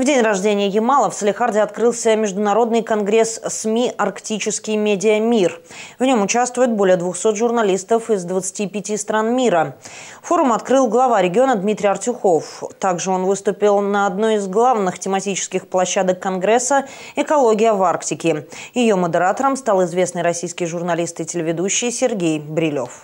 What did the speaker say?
В день рождения Ямала в Салихарде открылся международный конгресс СМИ «Арктический медиамир». В нем участвует более 200 журналистов из 25 стран мира. Форум открыл глава региона Дмитрий Артюхов. Также он выступил на одной из главных тематических площадок конгресса «Экология в Арктике». Ее модератором стал известный российский журналист и телеведущий Сергей Брилев.